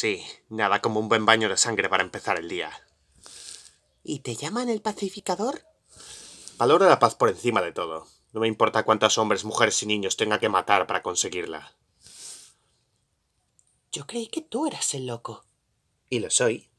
Sí, nada como un buen baño de sangre para empezar el día. ¿Y te llaman el pacificador? Valoro la paz por encima de todo. No me importa cuántos hombres, mujeres y niños tenga que matar para conseguirla. Yo creí que tú eras el loco. Y lo soy.